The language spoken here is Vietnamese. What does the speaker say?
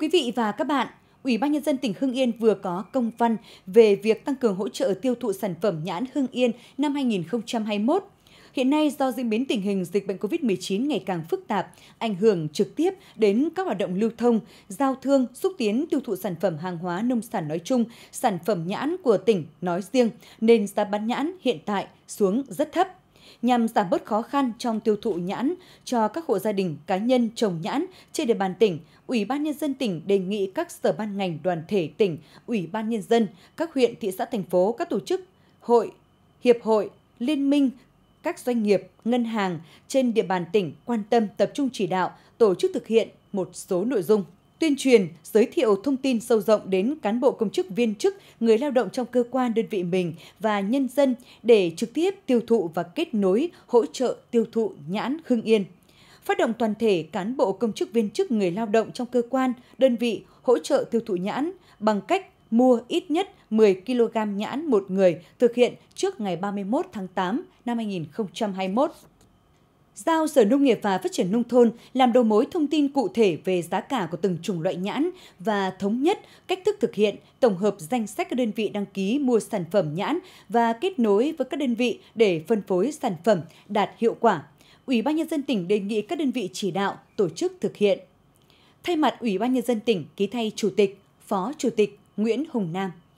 quý vị và các bạn, Ủy ban Nhân dân tỉnh Hưng Yên vừa có công văn về việc tăng cường hỗ trợ tiêu thụ sản phẩm nhãn Hưng Yên năm 2021. Hiện nay, do diễn biến tình hình dịch bệnh COVID-19 ngày càng phức tạp, ảnh hưởng trực tiếp đến các hoạt động lưu thông, giao thương, xúc tiến tiêu thụ sản phẩm hàng hóa nông sản nói chung, sản phẩm nhãn của tỉnh nói riêng, nên giá bán nhãn hiện tại xuống rất thấp nhằm giảm bớt khó khăn trong tiêu thụ nhãn cho các hộ gia đình cá nhân trồng nhãn trên địa bàn tỉnh, Ủy ban Nhân dân tỉnh đề nghị các sở ban ngành đoàn thể tỉnh, Ủy ban Nhân dân, các huyện, thị xã, thành phố, các tổ chức, hội, hiệp hội, liên minh, các doanh nghiệp, ngân hàng trên địa bàn tỉnh quan tâm tập trung chỉ đạo, tổ chức thực hiện một số nội dung tuyên truyền, giới thiệu thông tin sâu rộng đến cán bộ công chức viên chức, người lao động trong cơ quan đơn vị mình và nhân dân để trực tiếp tiêu thụ và kết nối hỗ trợ tiêu thụ nhãn Hưng Yên. Phát động toàn thể cán bộ công chức viên chức người lao động trong cơ quan, đơn vị hỗ trợ tiêu thụ nhãn bằng cách mua ít nhất 10 kg nhãn một người thực hiện trước ngày 31 tháng 8 năm 2021 giao Sở Nông nghiệp và Phát triển Nông thôn làm đầu mối thông tin cụ thể về giá cả của từng chủng loại nhãn và thống nhất cách thức thực hiện, tổng hợp danh sách các đơn vị đăng ký mua sản phẩm nhãn và kết nối với các đơn vị để phân phối sản phẩm đạt hiệu quả. Ủy ban Nhân dân tỉnh đề nghị các đơn vị chỉ đạo, tổ chức thực hiện. Thay mặt Ủy ban Nhân dân tỉnh ký thay Chủ tịch, Phó Chủ tịch Nguyễn Hùng Nam.